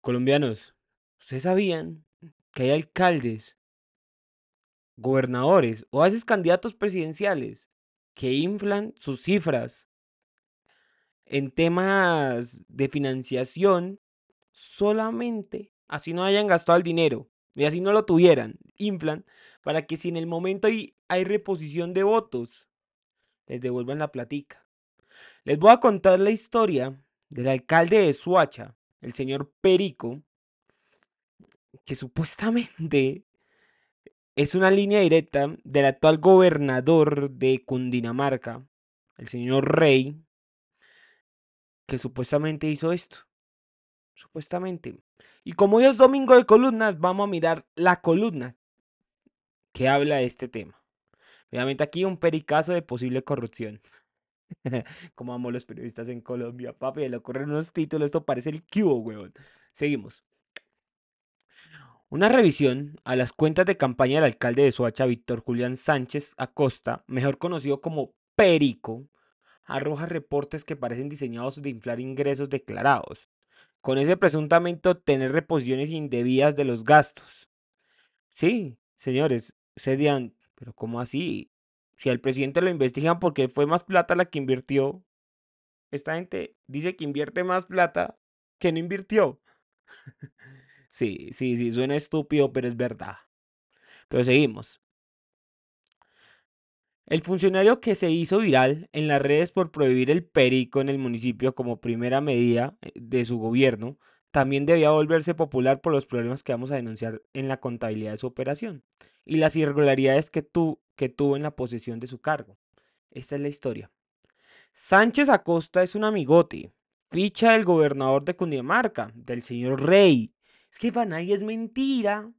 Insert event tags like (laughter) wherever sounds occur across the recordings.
Colombianos, ¿ustedes sabían que hay alcaldes, gobernadores o a veces candidatos presidenciales que inflan sus cifras en temas de financiación solamente así no hayan gastado el dinero y así no lo tuvieran? Inflan para que si en el momento hay, hay reposición de votos, les devuelvan la platica. Les voy a contar la historia del alcalde de Suacha el señor Perico, que supuestamente (laughs) es una línea directa del actual gobernador de Cundinamarca, el señor Rey, que supuestamente hizo esto. Supuestamente. Y como hoy es domingo de columnas, vamos a mirar la columna que habla de este tema. Obviamente aquí un pericazo de posible corrupción. (laughs) Como amo los periodistas en Colombia, papi, le ocurren unos títulos, esto parece el cubo, weón. Seguimos. Una revisión a las cuentas de campaña del alcalde de Soacha, Víctor Julián Sánchez Acosta, mejor conocido como Perico, arroja reportes que parecen diseñados de inflar ingresos declarados, con ese presuntamente tener reposiciones indebidas de los gastos. Sí, señores, se pero ¿cómo así? Si al presidente lo investigan porque fue más plata la que invirtió, esta gente dice que invierte más plata que no invirtió. (laughs) sí, sí, sí, suena estúpido, pero es verdad. Pero seguimos. El funcionario que se hizo viral en las redes por prohibir el perico en el municipio como primera medida eh, de su gobierno también debía volverse popular por los problemas que vamos a denunciar en la contabilidad de su operación y las irregularidades que, tú que tuvo en la posesión de su cargo. Esta es la historia. Sánchez Acosta es un amigote, ficha del gobernador de Cundinamarca, del señor Rey. Es que para nadie es mentira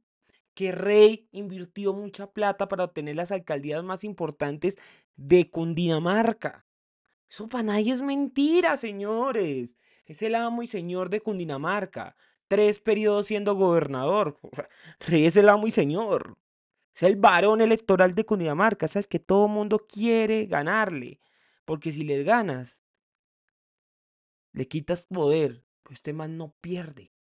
que Rey invirtió mucha plata para obtener las alcaldías más importantes de Cundinamarca. Eso para nadie es mentira, señores. Es el amo y señor de Cundinamarca. Tres periodos siendo gobernador. (laughs) Rey es el amo y señor. Es el varón electoral de Cundinamarca, es el que todo mundo quiere ganarle. Porque si le ganas, le quitas poder, pues este man no pierde.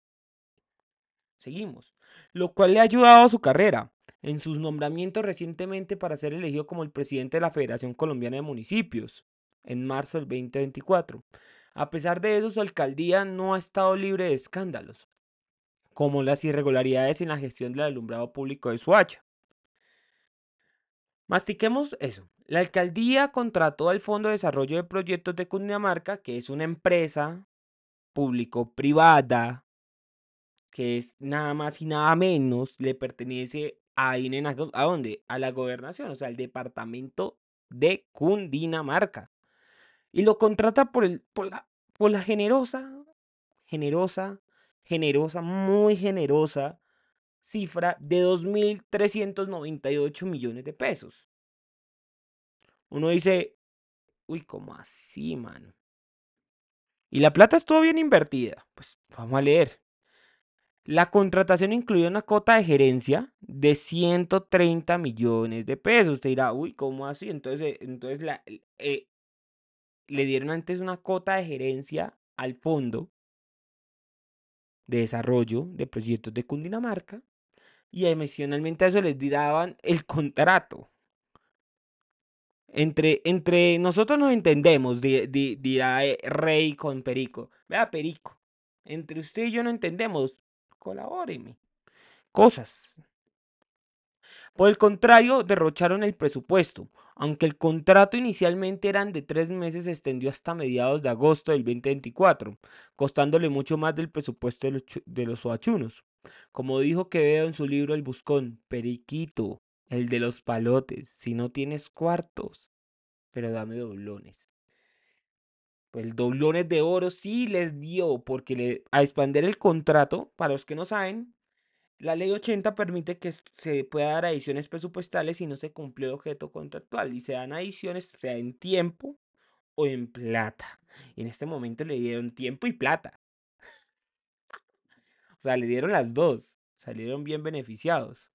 Seguimos. Lo cual le ha ayudado a su carrera en sus nombramientos recientemente para ser elegido como el presidente de la Federación Colombiana de Municipios en marzo del 2024. A pesar de eso, su alcaldía no ha estado libre de escándalos, como las irregularidades en la gestión del alumbrado público de Suacha. Mastiquemos eso. La alcaldía contrató al Fondo de Desarrollo de Proyectos de Cundinamarca, que es una empresa público-privada, que es nada más y nada menos, le pertenece a e ¿a dónde? A la gobernación, o sea, al departamento de Cundinamarca. Y lo contrata por, el, por, la, por la generosa, generosa, generosa, muy generosa cifra de 2.398 millones de pesos. Uno dice, uy, ¿cómo así, mano? Y la plata estuvo bien invertida. Pues vamos a leer. La contratación incluyó una cuota de gerencia de 130 millones de pesos. Usted dirá, uy, ¿cómo así? Entonces, entonces la, eh, le dieron antes una cuota de gerencia al fondo de desarrollo de proyectos de Cundinamarca y emocionalmente a eso les daban el contrato. Entre, entre nosotros no entendemos, dirá eh, Rey con Perico. Vea, Perico, entre usted y yo no entendemos, colabóreme. Cosas. Por el contrario, derrocharon el presupuesto. Aunque el contrato inicialmente eran de tres meses, se extendió hasta mediados de agosto del 2024, costándole mucho más del presupuesto de los, de los como dijo Quevedo en su libro El Buscón, Periquito, el de los palotes, si no tienes cuartos, pero dame doblones. Pues doblones de oro sí les dio, porque le, a expander el contrato, para los que no saben, la ley 80 permite que se pueda dar adiciones presupuestales si no se cumple el objeto contractual y se dan adiciones sea en tiempo o en plata. Y en este momento le dieron tiempo y plata. O sea, le dieron las dos. Salieron bien beneficiados.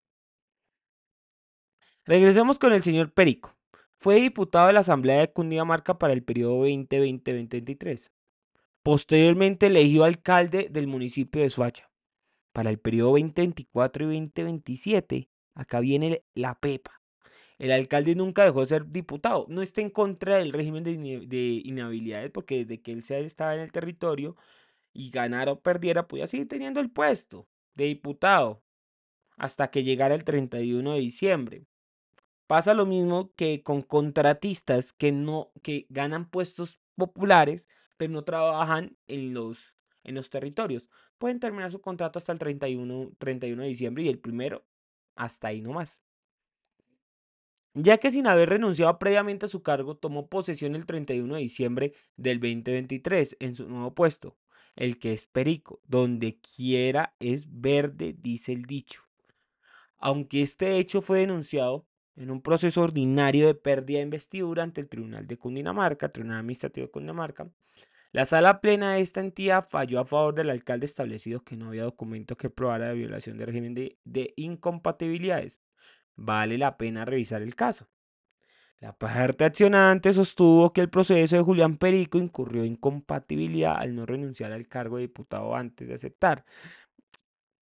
Regresemos con el señor Perico. Fue diputado de la Asamblea de Cundinamarca para el periodo 2020-2023. Posteriormente elegido alcalde del municipio de Suacha Para el periodo 2024 y 2027, acá viene la pepa. El alcalde nunca dejó de ser diputado. No está en contra del régimen de, de inhabilidades porque desde que él estaba en el territorio y ganara o perdiera, podía pues, seguir teniendo el puesto de diputado hasta que llegara el 31 de diciembre. Pasa lo mismo que con contratistas que no que ganan puestos populares, pero no trabajan en los en los territorios. Pueden terminar su contrato hasta el 31, 31 de diciembre y el primero hasta ahí nomás. Ya que sin haber renunciado previamente a su cargo, tomó posesión el 31 de diciembre del 2023 en su nuevo puesto el que es perico, donde quiera es verde, dice el dicho. Aunque este hecho fue denunciado en un proceso ordinario de pérdida de investidura ante el Tribunal de Cundinamarca, Tribunal Administrativo de Cundinamarca, la sala plena de esta entidad falló a favor del alcalde establecido que no había documento que probara la violación del régimen de incompatibilidades. Vale la pena revisar el caso. La parte accionante sostuvo que el proceso de Julián Perico incurrió en al no renunciar al cargo de diputado antes de aceptar.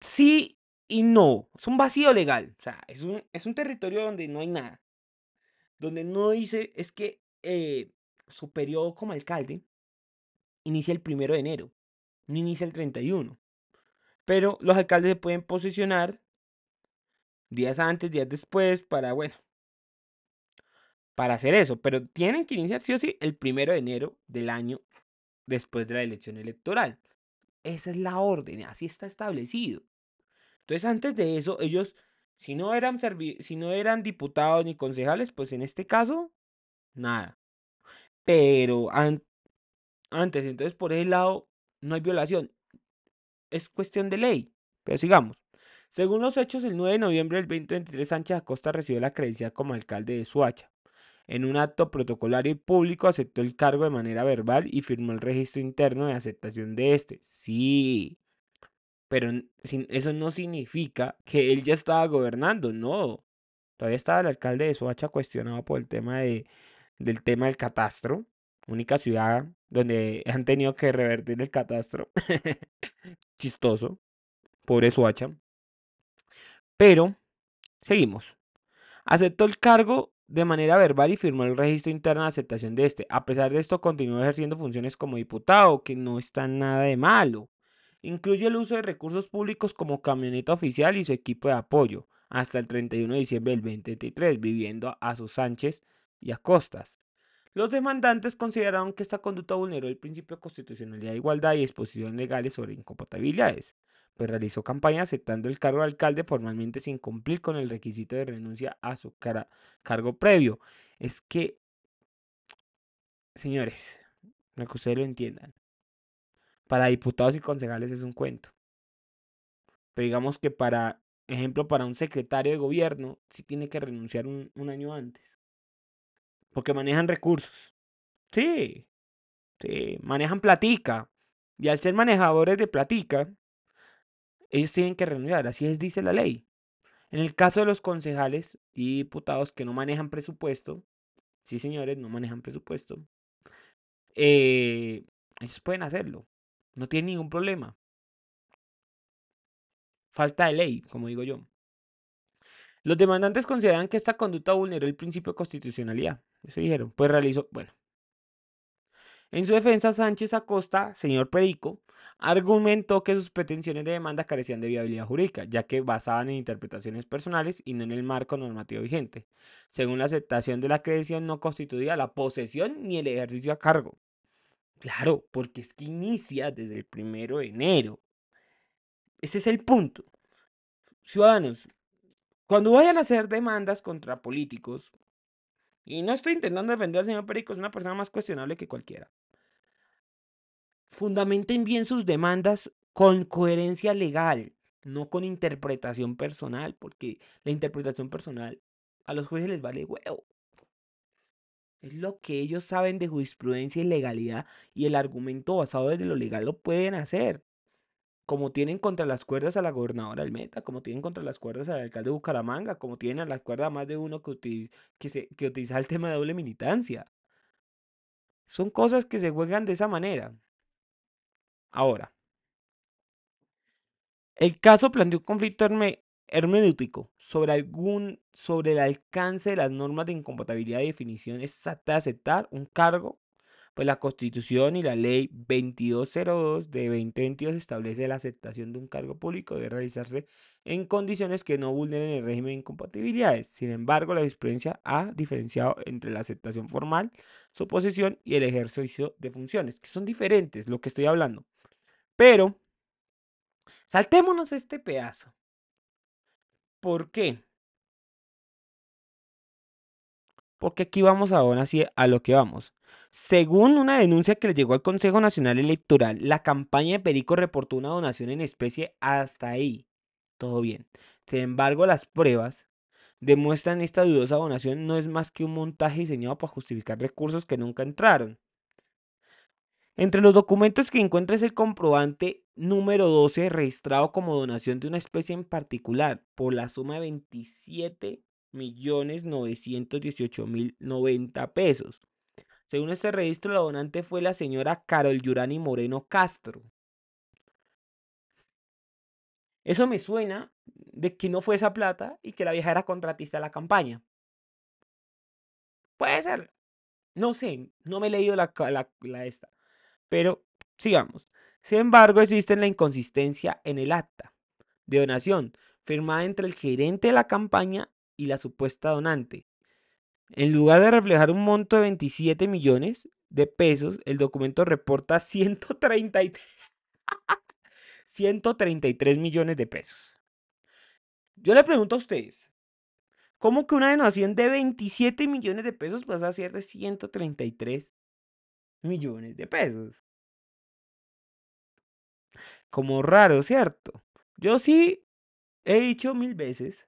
Sí y no. Es un vacío legal. O sea, es un, es un territorio donde no hay nada. Donde no dice, es que eh, su periodo como alcalde inicia el primero de enero, no inicia el 31. Pero los alcaldes se pueden posicionar días antes, días después, para, bueno, para hacer eso, pero tienen que iniciar sí o sí el primero de enero del año después de la elección electoral. Esa es la orden, así está establecido. Entonces, antes de eso, ellos, si no eran, si no eran diputados ni concejales, pues en este caso, nada. Pero antes, entonces por ese lado, no hay violación. Es cuestión de ley. Pero sigamos. Según los hechos, el 9 de noviembre del 2023, Sánchez Acosta recibió la credencial como alcalde de Suacha. En un acto protocolario y público aceptó el cargo de manera verbal y firmó el registro interno de aceptación de este. Sí. Pero eso no significa que él ya estaba gobernando, no. Todavía estaba el alcalde de Soacha cuestionado por el tema de, del tema del catastro, única ciudad donde han tenido que revertir el catastro. (laughs) Chistoso. Pobre Soacha. Pero, seguimos. Aceptó el cargo de manera verbal y firmó el registro interno de aceptación de este. A pesar de esto, continuó ejerciendo funciones como diputado, que no está nada de malo. Incluye el uso de recursos públicos como camioneta oficial y su equipo de apoyo, hasta el 31 de diciembre del 2023, viviendo a sus Sánchez y a Costas. Los demandantes consideraron que esta conducta vulneró el principio constitucional de igualdad y exposición legales sobre incompatibilidades, pues realizó campaña aceptando el cargo de alcalde formalmente sin cumplir con el requisito de renuncia a su cargo previo. Es que, señores, para que ustedes lo entiendan, para diputados y concejales es un cuento. Pero digamos que para, ejemplo, para un secretario de gobierno, sí tiene que renunciar un año antes porque manejan recursos. Sí, sí, manejan platica. Y al ser manejadores de platica, ellos tienen que renunciar, así es, dice la ley. En el caso de los concejales y diputados que no manejan presupuesto, sí señores, no manejan presupuesto, eh, ellos pueden hacerlo, no tienen ningún problema. Falta de ley, como digo yo. Los demandantes consideran que esta conducta vulneró el principio de constitucionalidad. Eso dijeron. Pues realizó. Bueno. En su defensa, Sánchez Acosta, señor Perico, argumentó que sus pretensiones de demanda carecían de viabilidad jurídica, ya que basaban en interpretaciones personales y no en el marco normativo vigente. Según la aceptación de la creencia no constituía la posesión ni el ejercicio a cargo. Claro, porque es que inicia desde el primero de enero. Ese es el punto. Ciudadanos, cuando vayan a hacer demandas contra políticos, y no estoy intentando defender al señor Perico, es una persona más cuestionable que cualquiera, fundamenten bien sus demandas con coherencia legal, no con interpretación personal, porque la interpretación personal a los jueces les vale huevo. Es lo que ellos saben de jurisprudencia y legalidad y el argumento basado en lo legal lo pueden hacer como tienen contra las cuerdas a la gobernadora del Meta, como tienen contra las cuerdas al alcalde de Bucaramanga, como tienen a las cuerdas a más de uno que, utiliza, el tema de doble militancia. Son cosas que se juegan de esa manera. Ahora, el caso planteó un conflicto hermenéutico sobre, algún, sobre el alcance de las normas de incompatibilidad y definición exacta de aceptar un cargo pues la Constitución y la Ley 2202 de 2022 establece la aceptación de un cargo público de realizarse en condiciones que no vulneren el régimen de incompatibilidades. Sin embargo, la jurisprudencia ha diferenciado entre la aceptación formal, su posesión y el ejercicio de funciones, que son diferentes, lo que estoy hablando. Pero, saltémonos este pedazo. ¿Por qué? Porque aquí vamos ahora así a lo que vamos. Según una denuncia que le llegó al Consejo Nacional Electoral, la campaña de Perico reportó una donación en especie hasta ahí. Todo bien. Sin embargo, las pruebas demuestran esta dudosa donación no es más que un montaje diseñado para justificar recursos que nunca entraron. Entre los documentos que encuentra es el comprobante número 12 registrado como donación de una especie en particular por la suma de 27.918.090 pesos según este registro, la donante fue la señora Carol Yurani Moreno Castro. Eso me suena de que no fue esa plata y que la vieja era contratista de la campaña. Puede ser. No sé, no me he leído la, esta. Pero sigamos. Sin embargo, existe la inconsistencia en el acta de donación firmada entre el gerente de la campaña y la supuesta donante, en lugar de reflejar un monto de 27 millones de pesos, el documento reporta 133, (laughs) 133 (laughs) millones de pesos. Yo le pregunto a ustedes, ¿cómo que una donación de 27 millones de pesos pasa a ser de 133 millones de pesos? Como raro, ¿cierto? Yo sí he dicho mil veces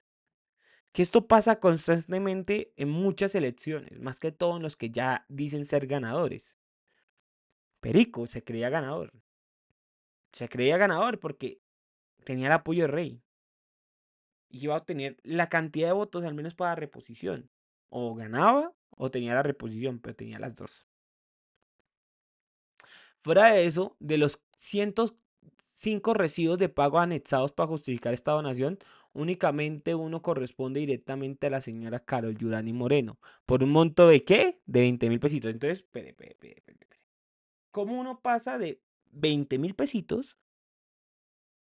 que esto pasa constantemente en muchas elecciones, más que todo en los que ya dicen ser ganadores. Perico se creía ganador. Se creía ganador porque tenía el apoyo del rey. Y iba a obtener la cantidad de votos al menos para reposición. O ganaba o tenía la reposición, pero tenía las dos. Fuera de eso, de los 105 residuos de pago anexados para justificar esta donación, únicamente uno corresponde directamente a la señora Carol Yurani Moreno. ¿Por un monto de qué? De 20 mil pesitos. Entonces, espere, ¿Cómo uno pasa de 20 mil pesitos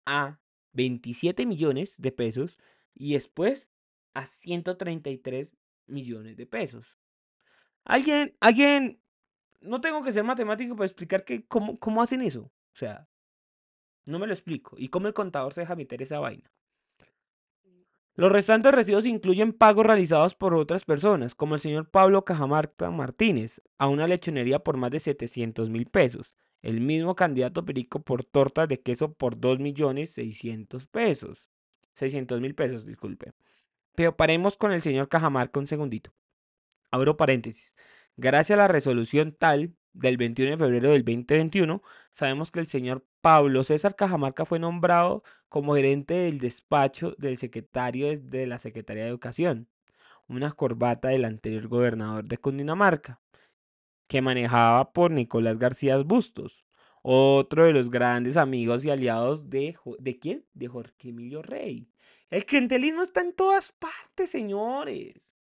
a 27 millones de pesos y después a 133 millones de pesos? Alguien, alguien, no tengo que ser matemático para explicar que cómo, cómo hacen eso. O sea, no me lo explico. ¿Y cómo el contador se deja meter esa vaina? Los restantes residuos incluyen pagos realizados por otras personas, como el señor Pablo Cajamarca Martínez, a una lechonería por más de 700 mil pesos, el mismo candidato Perico por torta de queso por 2 millones 600 pesos. 600 mil pesos, disculpe. Pero paremos con el señor Cajamarca un segundito. Abro paréntesis. Gracias a la resolución tal, del 21 de febrero del 2021, sabemos que el señor Pablo César Cajamarca fue nombrado como gerente del despacho del secretario de la Secretaría de Educación, una corbata del anterior gobernador de Cundinamarca, que manejaba por Nicolás García Bustos, otro de los grandes amigos y aliados de, ¿de quién? De Jorge Emilio Rey. El clientelismo está en todas partes, señores.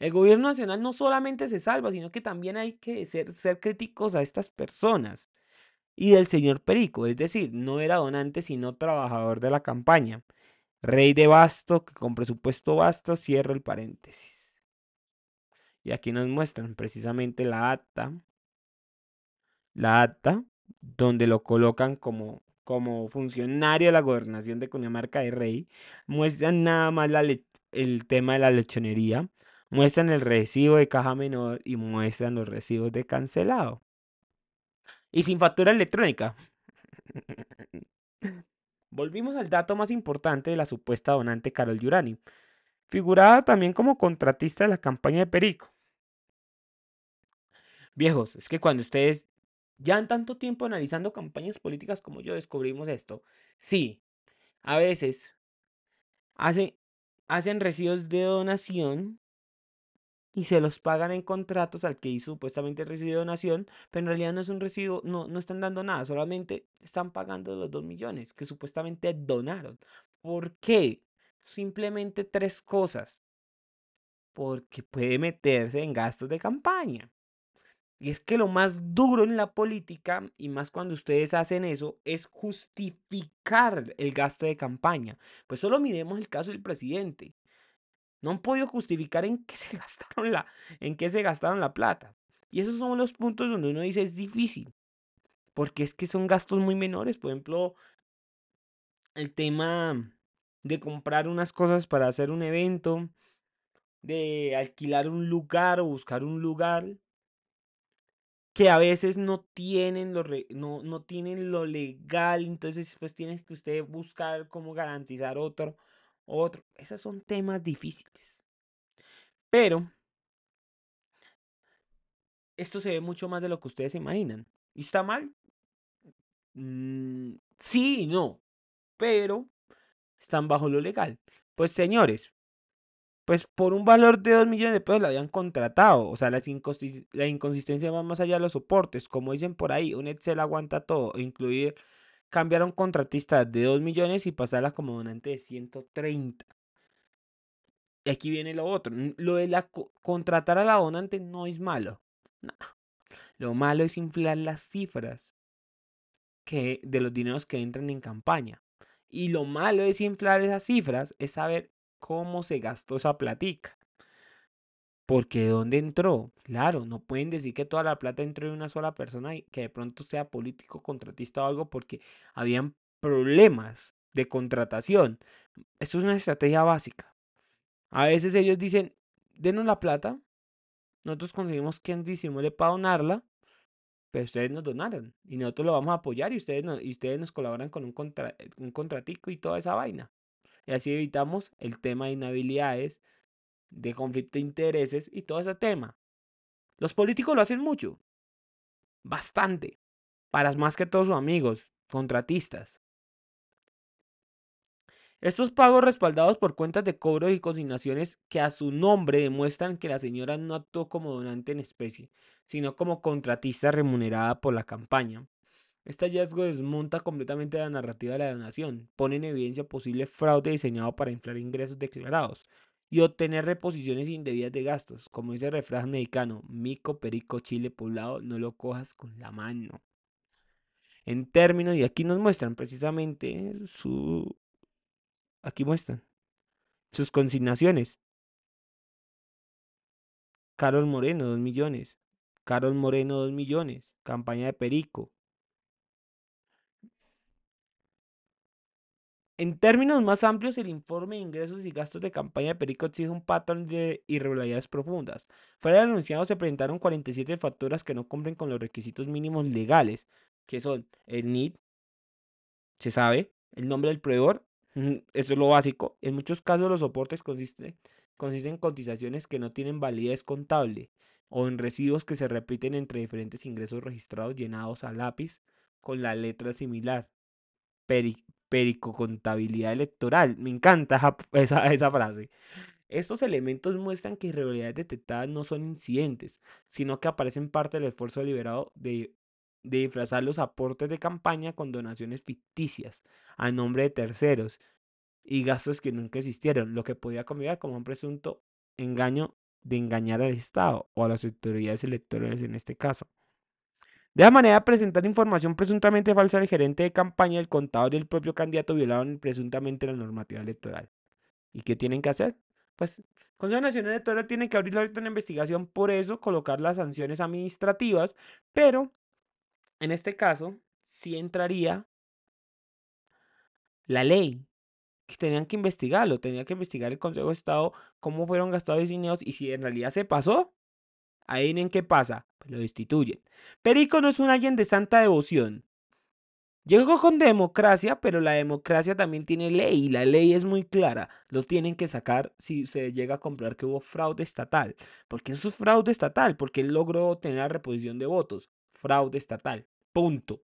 El gobierno nacional no solamente se salva, sino que también hay que ser, ser críticos a estas personas y del señor Perico, es decir, no era donante sino trabajador de la campaña, rey de Basto, que con presupuesto vasto cierro el paréntesis. Y aquí nos muestran precisamente la acta, la ata donde lo colocan como, como funcionario de la gobernación de Cundinamarca de Rey, muestran nada más el tema de la lechonería, muestran el recibo de caja menor y muestran los recibos de cancelado. Y sin factura electrónica. Volvimos al dato más importante de la supuesta donante Carol Yurani, figurada también como contratista de la campaña de Perico. Viejos, es que cuando ustedes ya han tanto tiempo analizando campañas políticas como yo descubrimos esto, sí, a veces hacen, hacen recibos de donación y se los pagan en contratos al que hizo supuestamente recibió donación, pero en realidad no es un recibo, no, no están dando nada, solamente están pagando los 2 millones que supuestamente donaron. ¿Por qué? Simplemente tres cosas. Porque puede meterse en gastos de campaña. Y es que lo más duro en la política, y más cuando ustedes hacen eso, es justificar el gasto de campaña. Pues solo miremos el caso del presidente. No han podido justificar en qué se (laughs) gastaron la, en qué se gastaron la plata. Y esos son los puntos donde uno dice es difícil, porque es que son gastos muy menores. Por ejemplo, el tema de comprar unas cosas para hacer un evento, de alquilar un lugar o buscar un lugar que a veces no tienen lo, no, no tienen lo legal, entonces pues tienes que usted buscar cómo garantizar otro otro. Esos son temas difíciles. Pero esto se ve mucho más de lo que ustedes imaginan. ¿Y está mal? Mm, sí y no. Pero están bajo lo legal. Pues señores, pues por un valor de 2 millones de pesos lo habían contratado. O sea, la, inconsistencia va más allá de los soportes. Como dicen por ahí, un Excel aguanta todo, incluir cambiar a un contratista de 2 millones y pasarla como donante de 130. Y aquí viene lo otro. Lo de la, contratar a la donante no es malo. Lo malo es inflar las cifras que, de los dineros que entran en campaña. Y lo malo es inflar esas cifras, es saber cómo se gastó esa platica porque ¿dónde entró? Claro, no pueden decir que toda la plata entró de una sola persona y que de pronto sea político, contratista o algo, porque habían problemas de contratación. Esto es una estrategia básica. A veces ellos dicen, denos la plata, nosotros conseguimos quien disimule para donarla, pero ustedes nos donaron y nosotros lo vamos a apoyar y ustedes, nos, y ustedes nos colaboran con un contratico y toda esa vaina. Y así evitamos el tema de inhabilidades, de conflicto de intereses y todo ese tema. Los políticos lo hacen mucho, bastante, para más que todos sus amigos, contratistas. Estos pagos respaldados por cuentas de cobro y consignaciones que a su nombre demuestran que la señora no actuó como donante en especie, sino como contratista remunerada por la campaña. Este hallazgo desmonta completamente la narrativa de la donación, pone en evidencia posible fraude diseñado para inflar ingresos declarados, y obtener reposiciones indebidas de gastos. Como dice el refrán mexicano, mico, perico, chile, poblado, no lo cojas con la mano. En términos, y aquí nos muestran precisamente su... Aquí muestran sus consignaciones. Carol Moreno, 2 millones. Carol Moreno, 2 millones. Campaña de Perico, En términos más amplios, el informe de ingresos y gastos de campaña de Perico exige un patrón de irregularidades profundas. Fuera del anunciado se presentaron 47 facturas que no cumplen con los requisitos mínimos legales, que son el NID, se sabe, el nombre del proveedor, eso es lo básico. En muchos casos los soportes consisten, en cotizaciones que no tienen validez contable o en residuos que se repiten entre diferentes ingresos registrados llenados a lápiz con la letra similar contabilidad electoral. Me encanta (laughs) esa, frase. Estos elementos muestran que irregularidades detectadas no son incidentes, sino que aparecen parte del esfuerzo deliberado de, de, disfrazar los aportes de campaña con donaciones ficticias a nombre de terceros y gastos que nunca existieron, lo que podía convivir como un presunto engaño de engañar al Estado o a las autoridades electorales en este caso. De esa manera, presentar información presuntamente falsa al gerente de campaña, el contador y el propio candidato violaron presuntamente la normativa electoral. ¿Y qué tienen que hacer? Pues el Consejo Nacional Electoral tiene que abrir ahorita una investigación por eso, colocar las sanciones administrativas, pero en este caso sí entraría la ley, que tenían que investigarlo, tenía que investigar el Consejo de Estado cómo fueron gastados y dineros y si en realidad se pasó en qué pasa, pues lo destituyen. Perico no es un alguien de santa devoción. Llegó con democracia, pero la democracia también tiene ley y la ley es muy clara. Lo tienen que sacar si se llega a comprobar que hubo fraude estatal. porque eso es fraude estatal? Porque él logró tener la reposición de votos. Fraude estatal. Punto.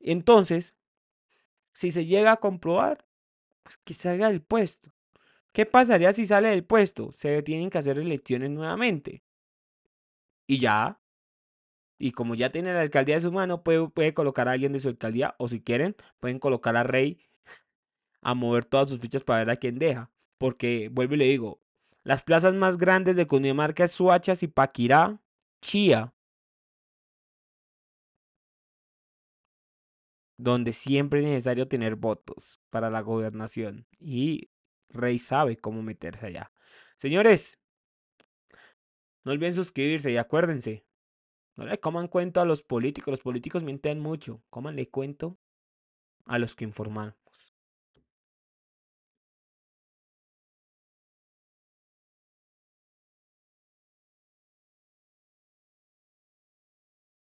Entonces, si se llega a comprobar, pues que salga del puesto. ¿Qué pasaría si sale del puesto? Se tienen que hacer elecciones nuevamente. Y ya. Y como ya tiene la alcaldía de su mano, puede, colocar a alguien de su alcaldía. O si quieren, pueden colocar a Rey a mover todas sus fichas para ver a quién deja. Porque, vuelvo y le digo, las plazas más grandes de Cundinamarca es Suachas y Paquirá, Chía. Donde siempre es necesario tener votos para la gobernación. Y Rey sabe cómo meterse allá. Señores, no olviden suscribirse y acuérdense. No le coman cuento a los políticos. Los políticos mienten mucho. Cómanle cuento a los que informaron.